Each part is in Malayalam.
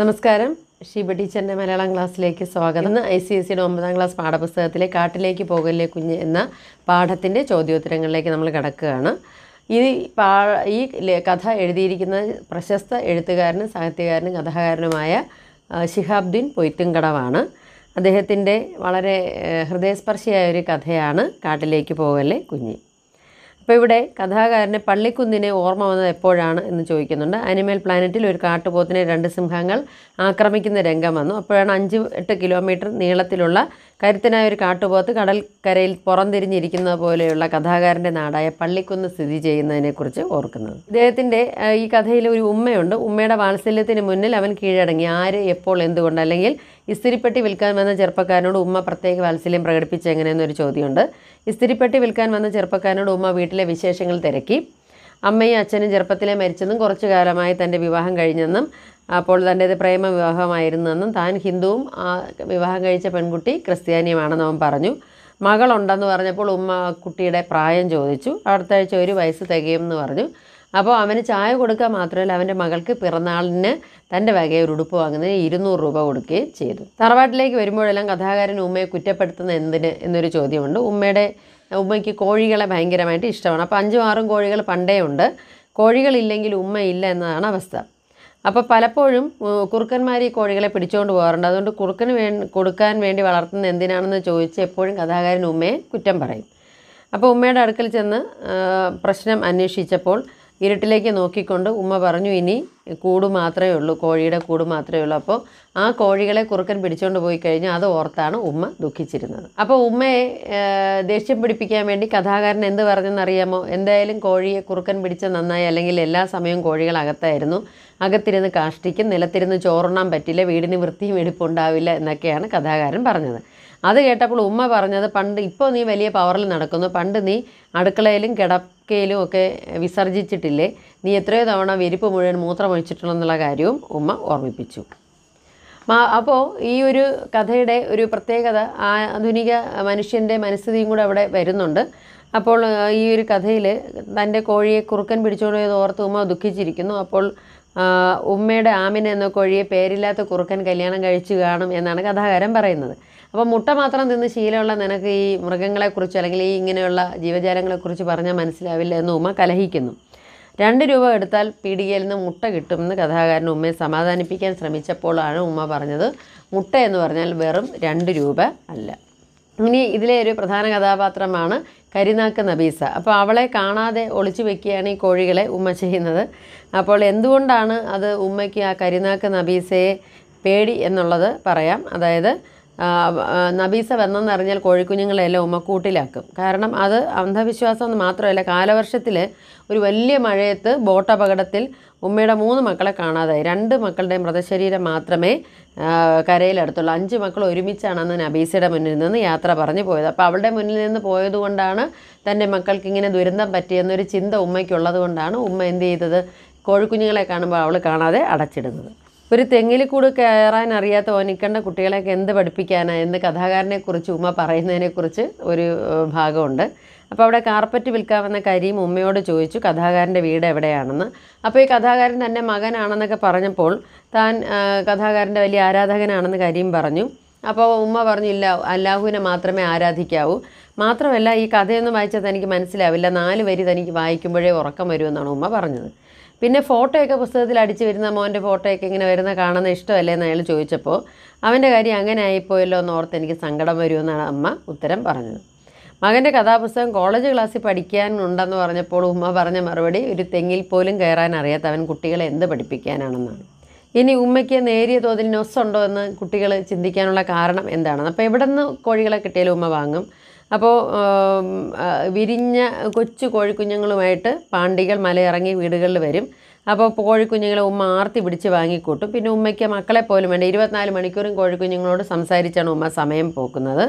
നമസ്കാരം ഷീബ ടീച്ചറിൻ്റെ മലയാളം ക്ലാസ്സിലേക്ക് സ്വാഗതം ഇന്ന് ഐ സി എസ് സിയുടെ ഒമ്പതാം ക്ലാസ് പാഠപുസ്തകത്തിലെ കാട്ടിലേക്ക് പോകല്ലേ കുഞ്ഞ് എന്ന പാഠത്തിൻ്റെ ചോദ്യോത്തരങ്ങളിലേക്ക് നമ്മൾ കിടക്കുകയാണ് ഈ പാ ഈ കഥ എഴുതിയിരിക്കുന്ന പ്രശസ്ത എഴുത്തുകാരനും സാഹിത്യകാരനും കഥാകാരനുമായ ശിഹാബ്ദീൻ പൊയ്ത്തുംകടവാണ് അദ്ദേഹത്തിൻ്റെ വളരെ ഹൃദയസ്പർശിയായ ഒരു കഥയാണ് കാട്ടിലേക്ക് പോകല്ലേ കുഞ്ഞ് അപ്പോൾ ഇവിടെ കഥാകാരനെ പള്ളിക്കുന്നിനെ ഓർമ്മ വന്നത് എപ്പോഴാണ് എന്ന് ചോദിക്കുന്നുണ്ട് അനിമൽ പ്ലാനറ്റിൽ ഒരു കാട്ടുപോത്തിനെ രണ്ട് സിംഹങ്ങൾ ആക്രമിക്കുന്ന രംഗം വന്നു അപ്പോഴാണ് അഞ്ച് എട്ട് കിലോമീറ്റർ നീളത്തിലുള്ള കരുത്തനായ ഒരു കാട്ടുപോത്ത് കടൽക്കരയിൽ പുറംതിരിഞ്ഞിരിക്കുന്നത് പോലെയുള്ള കഥാകാരൻ്റെ നാടായ പള്ളിക്കുന്ന് സ്ഥിതി ചെയ്യുന്നതിനെക്കുറിച്ച് ഓർക്കുന്നത് ഇദ്ദേഹത്തിൻ്റെ ഈ കഥയിൽ ഒരു ഉമ്മയുണ്ട് ഉമ്മയുടെ വാത്സല്യത്തിന് മുന്നിൽ അവൻ കീഴടങ്ങി ആര് എപ്പോൾ എന്തുകൊണ്ട് അല്ലെങ്കിൽ ഇസ്തിരിപ്പെട്ടി വിൽക്കാൻ വന്ന ചെറുപ്പക്കാരനോട് ഉമ്മ പ്രത്യേക വാത്സല്യം പ്രകടിപ്പിച്ച എങ്ങനെയെന്നൊരു ചോദ്യമുണ്ട് ഇസ്തിരിപ്പെട്ടി വിൽക്കാൻ വന്ന ചെറുപ്പക്കാരനോട് ഉമ്മ വീട്ടിലെ വിശേഷങ്ങൾ തിരക്കി അമ്മയും അച്ഛനും ചെറുപ്പത്തിലെ മരിച്ചെന്നും കുറച്ചു കാലമായി തൻ്റെ വിവാഹം കഴിഞ്ഞെന്നും അപ്പോൾ തൻ്റേത് പ്രേമ വിവാഹമായിരുന്നെന്നും താൻ ഹിന്ദുവും വിവാഹം കഴിച്ച പെൺകുട്ടി ക്രിസ്ത്യാനിയുമാണെന്ന് അവൻ പറഞ്ഞു മകളുണ്ടെന്ന് പറഞ്ഞപ്പോൾ ഉമ്മ കുട്ടിയുടെ പ്രായം ചോദിച്ചു അടുത്ത ആഴ്ച ഒരു വയസ്സ് തികയും എന്ന് പറഞ്ഞു അപ്പോൾ അവന് ചായ കൊടുക്കുക മാത്രമല്ല അവൻ്റെ മകൾക്ക് പിറന്നാളിന് തൻ്റെ വകയെ ഒരു ഉടുപ്പ് വാങ്ങുന്നതിന് ഇരുന്നൂറ് രൂപ കൊടുക്കുകയും ചെയ്തു തറവാട്ടിലേക്ക് വരുമ്പോഴെല്ലാം കഥാകാരൻ ഉമ്മയെ കുറ്റപ്പെടുത്തുന്ന എന്തിന് എന്നൊരു ചോദ്യമുണ്ട് ഉമ്മയുടെ ഉമ്മയ്ക്ക് കോഴികളെ ഭയങ്കരമായിട്ട് ഇഷ്ടമാണ് അപ്പോൾ അഞ്ചും ആറും കോഴികൾ പണ്ടേ ഉണ്ട് കോഴികളില്ലെങ്കിൽ ഉമ്മയില്ല എന്നതാണ് അവസ്ഥ അപ്പോൾ പലപ്പോഴും കുറുക്കന്മാർ ഈ കോഴികളെ പിടിച്ചുകൊണ്ട് പോകാറുണ്ട് അതുകൊണ്ട് കുറുക്കന് വേ കൊടുക്കാൻ വേണ്ടി വളർത്തുന്നത് എന്തിനാണെന്ന് ചോദിച്ച് എപ്പോഴും കഥാകാരൻ ഉമ്മയെ കുറ്റം പറയും അപ്പോൾ ഉമ്മയുടെ അടുക്കൽ ചെന്ന് പ്രശ്നം അന്വേഷിച്ചപ്പോൾ ഇരുട്ടിലേക്ക് നോക്കിക്കൊണ്ട് ഉമ്മ പറഞ്ഞു ഇനി കൂട് മാത്രമേ ഉള്ളൂ കോഴിയുടെ കൂട് മാത്രമേ ഉള്ളൂ അപ്പോൾ ആ കോഴികളെ കുറുക്കൻ പിടിച്ചുകൊണ്ട് പോയി കഴിഞ്ഞാൽ അത് ഓർത്താണ് ഉമ്മ ദുഃഖിച്ചിരുന്നത് അപ്പോൾ ഉമ്മയെ ദേഷ്യം പിടിപ്പിക്കാൻ വേണ്ടി കഥാകാരൻ എന്ത് പറഞ്ഞെന്നറിയാമോ എന്തായാലും കോഴിയെ കുറുക്കൻ പിടിച്ച നന്നായി അല്ലെങ്കിൽ എല്ലാ സമയവും കോഴികൾ അകത്തായിരുന്നു അകത്തിരുന്ന് കാഷ്ടിക്കും നിലത്തിരുന്ന് ചോറുണ്ണാൻ പറ്റില്ല വീടിന് വൃത്തിയും എടുപ്പുണ്ടാവില്ല എന്നൊക്കെയാണ് കഥാകാരൻ പറഞ്ഞത് അത് കേട്ടപ്പോൾ ഉമ്മ പറഞ്ഞത് പണ്ട് ഇപ്പോൾ നീ വലിയ പവറിൽ നടക്കുന്നു പണ്ട് നീ അടുക്കളയിലും കിട ക്കയിലും ഒക്കെ വിസർജിച്ചിട്ടില്ലേ നീ എത്രയോ തവണ വെരിപ്പ് മുഴുവൻ മൂത്രമൊഴിച്ചിട്ടുണ്ടെന്നുള്ള കാര്യവും ഉമ്മ ഓർമ്മിപ്പിച്ചു അപ്പോൾ ഈ ഒരു കഥയുടെ ഒരു പ്രത്യേകത ആധുനിക മനുഷ്യൻ്റെ മനസ്ഥിതിയും കൂടെ അവിടെ വരുന്നുണ്ട് അപ്പോൾ ഈ ഒരു കഥയിൽ തൻ്റെ കോഴിയെ കുറുക്കൻ പിടിച്ചുകൊണ്ടുപോയത് ഓർത്ത് ഉമ്മ ദുഃഖിച്ചിരിക്കുന്നു അപ്പോൾ ഉമ്മയുടെ ആമിന എന്ന കോഴിയെ പേരില്ലാത്ത കുറുക്കൻ കല്യാണം കഴിച്ചു കാണും എന്നാണ് കഥാകാരൻ പറയുന്നത് അപ്പോൾ മുട്ട മാത്രം തിന്ന് ശീലമുള്ള നിനക്ക് ഈ മൃഗങ്ങളെക്കുറിച്ച് അല്ലെങ്കിൽ ഈ ഇങ്ങനെയുള്ള ജീവജാലങ്ങളെക്കുറിച്ച് പറഞ്ഞാൽ മനസ്സിലാവില്ല എന്ന് ഉമ്മ കലഹിക്കുന്നു രണ്ട് രൂപ എടുത്താൽ പീടികയിൽ നിന്ന് മുട്ട കിട്ടുമെന്ന് കഥാകാരൻ ഉമ്മയെ സമാധാനിപ്പിക്കാൻ ശ്രമിച്ചപ്പോഴാണ് ഉമ്മ പറഞ്ഞത് മുട്ട എന്ന് പറഞ്ഞാൽ വെറും രണ്ട് രൂപ അല്ല ഇനി ഇതിലെ ഒരു പ്രധാന കഥാപാത്രമാണ് കരിനാക്ക് നബീസ അപ്പോൾ അവളെ കാണാതെ ഒളിച്ചു വെക്കുകയാണ് ഈ കോഴികളെ ഉമ്മ ചെയ്യുന്നത് അപ്പോൾ എന്തുകൊണ്ടാണ് അത് ഉമ്മയ്ക്ക് ആ കരിനാക്ക് നബീസയെ പേടി എന്നുള്ളത് പറയാം അതായത് നബീസ വന്നെന്നറിഞ്ഞാൽ കോഴിക്കുഞ്ഞുങ്ങളെല്ലാം ഉമ്മക്കൂട്ടിലാക്കും കാരണം അത് അന്ധവിശ്വാസം എന്ന് മാത്രമല്ല കാലവർഷത്തിൽ ഒരു വലിയ മഴയത്ത് ബോട്ട് അപകടത്തിൽ ഉമ്മയുടെ മൂന്ന് മക്കളെ കാണാതായി രണ്ട് മക്കളുടെ മൃതശരീരം മാത്രമേ കരയിലെടുത്തുള്ളൂ അഞ്ച് മക്കൾ അന്ന് നബീസയുടെ മുന്നിൽ നിന്ന് യാത്ര പറഞ്ഞു പോയത് അപ്പോൾ അവളുടെ മുന്നിൽ നിന്ന് പോയതുകൊണ്ടാണ് തൻ്റെ മക്കൾക്ക് ഇങ്ങനെ ദുരന്തം പറ്റിയെന്നൊരു ചിന്ത ഉമ്മയ്ക്കുള്ളത് കൊണ്ടാണ് ഉമ്മ എന്ത് ചെയ്തത് കോഴിക്കുഞ്ഞുങ്ങളെ കാണുമ്പോൾ അവൾ കാണാതെ അടച്ചിടുന്നത് ഒരു തെങ്ങിൽ കൂടെ കയറാൻ അറിയാത്ത ഓനിക്കണ്ട കുട്ടികളെയൊക്കെ എന്ത് പഠിപ്പിക്കാനാണ് എന്ന് കഥാകാരനെക്കുറിച്ച് ഉമ്മ പറയുന്നതിനെക്കുറിച്ച് ഒരു ഭാഗമുണ്ട് അപ്പോൾ അവിടെ കാർപ്പറ്റ് വിൽക്കാമെന്ന കരീം ഉമ്മയോട് ചോദിച്ചു കഥാകാരൻ്റെ വീട് എവിടെയാണെന്ന് അപ്പോൾ ഈ കഥാകാരൻ തന്നെ മകനാണെന്നൊക്കെ പറഞ്ഞപ്പോൾ താൻ കഥാകാരൻ്റെ വലിയ ആരാധകനാണെന്ന് കരീം പറഞ്ഞു അപ്പോൾ ഉമ്മ പറഞ്ഞു ഇല്ല അല്ലാഹുവിനെ മാത്രമേ ആരാധിക്കാവൂ മാത്രമല്ല ഈ കഥയൊന്നും വായിച്ചാൽ തനിക്ക് മനസ്സിലാവില്ല നാല് വരി തനിക്ക് വായിക്കുമ്പോഴേ ഉറക്കം വരുമെന്നാണ് ഉമ്മ പറഞ്ഞത് പിന്നെ ഫോട്ടോയൊക്കെ പുസ്തകത്തിൽ അടിച്ച് വരുന്ന മോൻ്റെ ഫോട്ടോയൊക്കെ ഇങ്ങനെ വരുന്ന കാണുന്ന ഇഷ്ടമല്ലേ എന്ന് അയാൾ ചോദിച്ചപ്പോൾ അവൻ്റെ കാര്യം അങ്ങനെ ആയിപ്പോയല്ലോ എന്ന് ഓർത്ത് എനിക്ക് സങ്കടം വരുമെന്നാണ് അമ്മ ഉത്തരം പറഞ്ഞത് മകൻ്റെ കഥാപുസ്തകം കോളേജ് ക്ലാസ്സിൽ പഠിക്കാനുണ്ടെന്ന് പറഞ്ഞപ്പോൾ ഉമ്മ പറഞ്ഞ മറുപടി ഒരു തെങ്ങിൽ പോലും കയറാൻ അറിയാത്ത അവൻ കുട്ടികളെ എന്ത് പഠിപ്പിക്കാനാണെന്നാണ് ഇനി ഉമ്മയ്ക്ക് നേരിയ തോതിൽ നൊസ് ഉണ്ടോ എന്ന് കുട്ടികൾ ചിന്തിക്കാനുള്ള കാരണം എന്താണെന്ന് അപ്പോൾ എവിടെ നിന്ന് കോഴികളെ കിട്ടിയാലും ഉമ്മ വാങ്ങും അപ്പോൾ വിരിഞ്ഞ കൊച്ചു കോഴിക്കുഞ്ഞുങ്ങളുമായിട്ട് പാണ്ടികൾ മലയിറങ്ങി വീടുകളിൽ വരും അപ്പോൾ കോഴിക്കുഞ്ഞുങ്ങളെ ഉമ്മ ആർത്തി പിടിച്ച് വാങ്ങിക്കൂട്ടും പിന്നെ ഉമ്മയ്ക്ക് മക്കളെ പോലും വേണ്ട ഇരുപത്തിനാല് മണിക്കൂറും കോഴിക്കുഞ്ഞുങ്ങളോട് സംസാരിച്ചാണ് ഉമ്മ സമയം പോക്കുന്നത്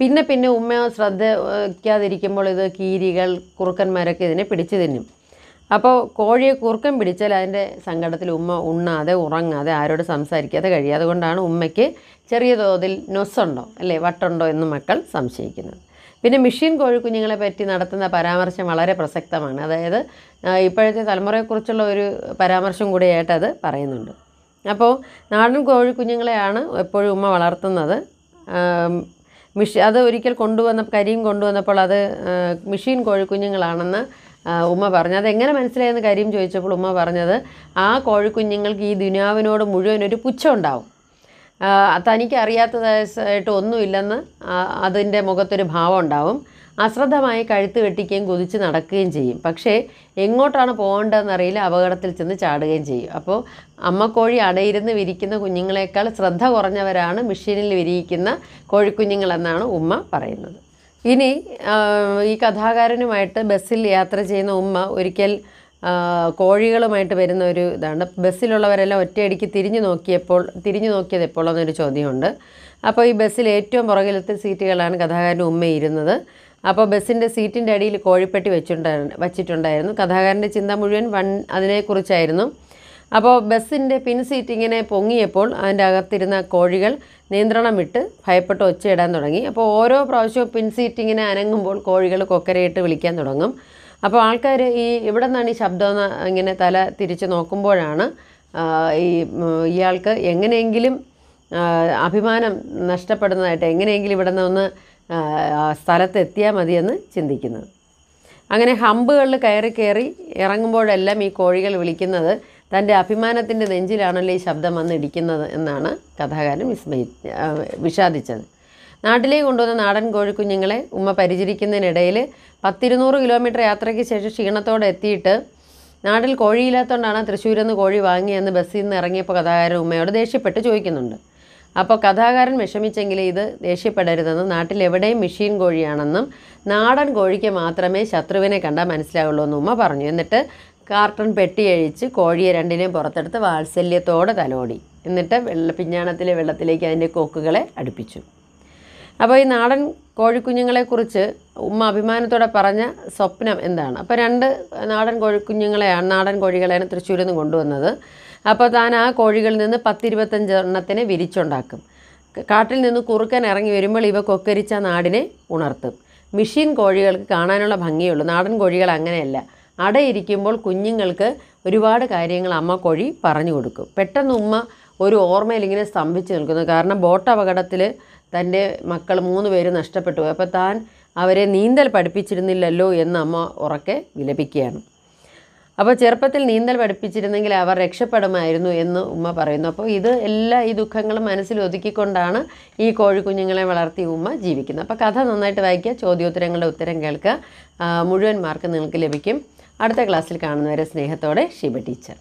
പിന്നെ പിന്നെ ഉമ്മ ശ്രദ്ധിക്കാതിരിക്കുമ്പോൾ ഇത് കീരികൾ കുറുക്കന്മാരൊക്കെ ഇതിനെ പിടിച്ചു തിന്നും അപ്പോൾ കോഴിയെ കുറുക്കം പിടിച്ചാൽ അതിൻ്റെ സങ്കടത്തിൽ ഉമ്മ ഉണ്ണാതെ ഉറങ്ങാതെ ആരോട് സംസാരിക്കാതെ കഴിയും അതുകൊണ്ടാണ് ഉമ്മയ്ക്ക് ചെറിയ തോതിൽ നൊസുണ്ടോ അല്ലേ വട്ടുണ്ടോ എന്ന് മക്കൾ സംശയിക്കുന്നത് പിന്നെ മിഷീൻ കോഴിക്കുഞ്ഞുങ്ങളെ പറ്റി നടത്തുന്ന പരാമർശം വളരെ പ്രസക്തമാണ് അതായത് ഇപ്പോഴത്തെ തലമുറയെക്കുറിച്ചുള്ള ഒരു പരാമർശം കൂടിയായിട്ട് അത് പറയുന്നുണ്ട് അപ്പോൾ നാടൻ കോഴിക്കുഞ്ഞുങ്ങളെയാണ് എപ്പോഴും ഉമ്മ വളർത്തുന്നത് മിഷി അത് ഒരിക്കൽ കൊണ്ടുവന്ന കരിയും കൊണ്ടുവന്നപ്പോൾ അത് മിഷീൻ കോഴിക്കുഞ്ഞുങ്ങളാണെന്ന് ഉമ്മ പറഞ്ഞു അതെങ്ങനെ മനസ്സിലായെന്ന് കരീം ചോദിച്ചപ്പോൾ ഉമ്മ പറഞ്ഞത് ആ കോഴിക്കുഞ്ഞുങ്ങൾക്ക് ഈ ദുനിയാവിനോട് മുഴുവൻ ഒരു പുച്ഛം ഉണ്ടാവും തനിക്ക് അറിയാത്തതായിട്ട് ഒന്നുമില്ലെന്ന് അതിൻ്റെ മുഖത്തൊരു ഭാവം ഉണ്ടാവും അശ്രദ്ധമായി കഴുത്ത് വെട്ടിക്കുകയും കുതിച്ച് നടക്കുകയും ചെയ്യും പക്ഷേ എങ്ങോട്ടാണ് പോകേണ്ടതെന്നറിയില്ല അപകടത്തിൽ ചെന്ന് ചാടുകയും ചെയ്യും അപ്പോൾ അമ്മക്കോഴി അടയിരുന്ന് വിരിക്കുന്ന കുഞ്ഞുങ്ങളെക്കാൾ ശ്രദ്ധ കുറഞ്ഞവരാണ് മെഷീനിൽ വിരിയിക്കുന്ന കോഴിക്കുഞ്ഞുങ്ങളെന്നാണ് ഉമ്മ പറയുന്നത് ഇനി ഈ കഥാകാരനുമായിട്ട് ബസ്സിൽ യാത്ര ചെയ്യുന്ന ഉമ്മ ഒരിക്കൽ കോഴികളുമായിട്ട് വരുന്ന ഒരു ഇതാണ് ബസ്സിലുള്ളവരെല്ലാം ഒറ്റയടിക്ക് തിരിഞ്ഞു നോക്കിയപ്പോൾ തിരിഞ്ഞു നോക്കിയത് എപ്പോഴെന്നൊരു ചോദ്യമുണ്ട് അപ്പോൾ ഈ ബസ്സിൽ ഏറ്റവും പുറകിലത്തെ സീറ്റുകളാണ് കഥാകാരൻ്റെ ഉമ്മ ഇരുന്നത് അപ്പോൾ ബസ്സിൻ്റെ സീറ്റിൻ്റെ അടിയിൽ കോഴിപ്പെട്ടി വെച്ചിട്ടുണ്ടായിരുന്നു വച്ചിട്ടുണ്ടായിരുന്നു കഥാകാരൻ്റെ ചിന്ത മുഴുവൻ വൺ അതിനെക്കുറിച്ചായിരുന്നു അപ്പോൾ ബസ്സിൻ്റെ പിൻ സീറ്റിങ്ങനെ പൊങ്ങിയപ്പോൾ അതിൻ്റെ അകത്തിരുന്ന കോഴികൾ നിയന്ത്രണം വിട്ട് ഭയപ്പെട്ട് ഒച്ചയിടാൻ തുടങ്ങി അപ്പോൾ ഓരോ പ്രാവശ്യവും പിൻ സീറ്റിങ്ങനെ അനങ്ങുമ്പോൾ കോഴികൾ കൊക്കരയിട്ട് വിളിക്കാൻ തുടങ്ങും അപ്പോൾ ആൾക്കാർ ഈ ഇവിടെ നിന്നാണ് ഈ ശബ്ദം ഇങ്ങനെ തല തിരിച്ച് നോക്കുമ്പോഴാണ് ഈ ഇയാൾക്ക് എങ്ങനെയെങ്കിലും അഭിമാനം നഷ്ടപ്പെടുന്നതായിട്ട് എങ്ങനെയെങ്കിലും ഇവിടെ നിന്ന് ഒന്ന് സ്ഥലത്തെത്തിയാൽ മതിയെന്ന് ചിന്തിക്കുന്നത് അങ്ങനെ ഹമ്പുകളിൽ കയറി കയറി ഇറങ്ങുമ്പോഴെല്ലാം ഈ കോഴികൾ വിളിക്കുന്നത് തൻ്റെ അഭിമാനത്തിൻ്റെ നെഞ്ചിലാണല്ലോ ഈ ശബ്ദം വന്നിടിക്കുന്നത് എന്നാണ് കഥാകാരൻ വിസ്മയി വിഷാദിച്ചത് നാട്ടിലേക്ക് കൊണ്ടുവന്ന നാടൻ കോഴിക്കുഞ്ഞുങ്ങളെ ഉമ്മ പരിചരിക്കുന്നതിനിടയിൽ പത്തിരുന്നൂറ് കിലോമീറ്റർ യാത്രയ്ക്ക് ശേഷം ക്ഷീണത്തോടെ എത്തിയിട്ട് നാട്ടിൽ കോഴിയില്ലാത്തതുകൊണ്ടാണ് തൃശ്ശൂരിൽ നിന്ന് കോഴി വാങ്ങിയെന്ന് ബസ്സിൽ നിന്ന് ഇറങ്ങിയപ്പോൾ കഥാകാരൻ ഉമ്മയോട് ദേഷ്യപ്പെട്ട് ചോദിക്കുന്നുണ്ട് അപ്പോൾ കഥാകാരൻ വിഷമിച്ചെങ്കിൽ ഇത് ദേഷ്യപ്പെടരുതെന്നും നാട്ടിലെവിടെയും മെഷീൻ കോഴിയാണെന്നും നാടൻ കോഴിക്ക് മാത്രമേ ശത്രുവിനെ കണ്ടാൽ മനസ്സിലാവുള്ളൂ എന്ന് ഉമ്മ പറഞ്ഞു എന്നിട്ട് കാർട്ടൺ പെട്ടി അഴിച്ച് കോഴിയെ രണ്ടിനെയും പുറത്തെടുത്ത് വാത്സല്യത്തോടെ തലോടി എന്നിട്ട് വെള്ള പിഞ്ഞാണത്തിലെ വെള്ളത്തിലേക്ക് അതിൻ്റെ കൊക്കുകളെ അടുപ്പിച്ചു അപ്പോൾ ഈ നാടൻ കോഴിക്കുഞ്ഞുങ്ങളെക്കുറിച്ച് ഉമ്മ അഭിമാനത്തോടെ പറഞ്ഞ സ്വപ്നം എന്താണ് അപ്പോൾ രണ്ട് നാടൻ കോഴിക്കുഞ്ഞുങ്ങളെയാണ് നാടൻ കോഴികളെയാണ് തൃശ്ശൂരിൽ നിന്ന് കൊണ്ടുവന്നത് അപ്പോൾ താൻ ആ കോഴികളിൽ നിന്ന് പത്തിരുപത്തഞ്ച് എണ്ണത്തിനെ വിരിച്ചുണ്ടാക്കും കാട്ടിൽ നിന്ന് കുറുക്കൻ ഇറങ്ങി വരുമ്പോൾ ഇവ കൊക്കരിച്ച നാടിനെ ഉണർത്തും മിഷീൻ കോഴികൾക്ക് കാണാനുള്ള ഭംഗിയുള്ളൂ നാടൻ കോഴികൾ അങ്ങനെയല്ല അടയിരിക്കുമ്പോൾ കുഞ്ഞുങ്ങൾക്ക് ഒരുപാട് കാര്യങ്ങൾ അമ്മ കോഴി പറഞ്ഞു കൊടുക്കും പെട്ടെന്ന് ഉമ്മ ഒരു ഓർമ്മയിലിങ്ങനെ സ്തംഭിച്ച് നിൽക്കുന്നു കാരണം ബോട്ട് അപകടത്തിൽ തൻ്റെ മക്കൾ മൂന്ന് പേര് നഷ്ടപ്പെട്ടു അപ്പോൾ താൻ അവരെ നീന്തൽ പഠിപ്പിച്ചിരുന്നില്ലല്ലോ എന്ന് അമ്മ ഉറക്കെ വിലപിക്കുകയാണ് അപ്പോൾ ചെറുപ്പത്തിൽ നീന്തൽ പഠിപ്പിച്ചിരുന്നെങ്കിൽ അവർ രക്ഷപ്പെടുമായിരുന്നു എന്ന് ഉമ്മ പറയുന്നു അപ്പോൾ ഇത് എല്ലാ ഈ ദുഃഖങ്ങളും മനസ്സിൽ ഒതുക്കിക്കൊണ്ടാണ് ഈ കോഴിക്കുഞ്ഞുങ്ങളെ വളർത്തി ഉമ്മ ജീവിക്കുന്നത് അപ്പോൾ കഥ നന്നായിട്ട് വായിക്കുക ചോദ്യോത്തരങ്ങളുടെ ഉത്തരം കേൾക്കുക മുഴുവൻ മാർക്ക് നിങ്ങൾക്ക് ലഭിക്കും അടുത്ത ക്ലാസ്സിൽ കാണുന്നവരെ സ്നേഹത്തോടെ ഷിബ ടീച്ചർ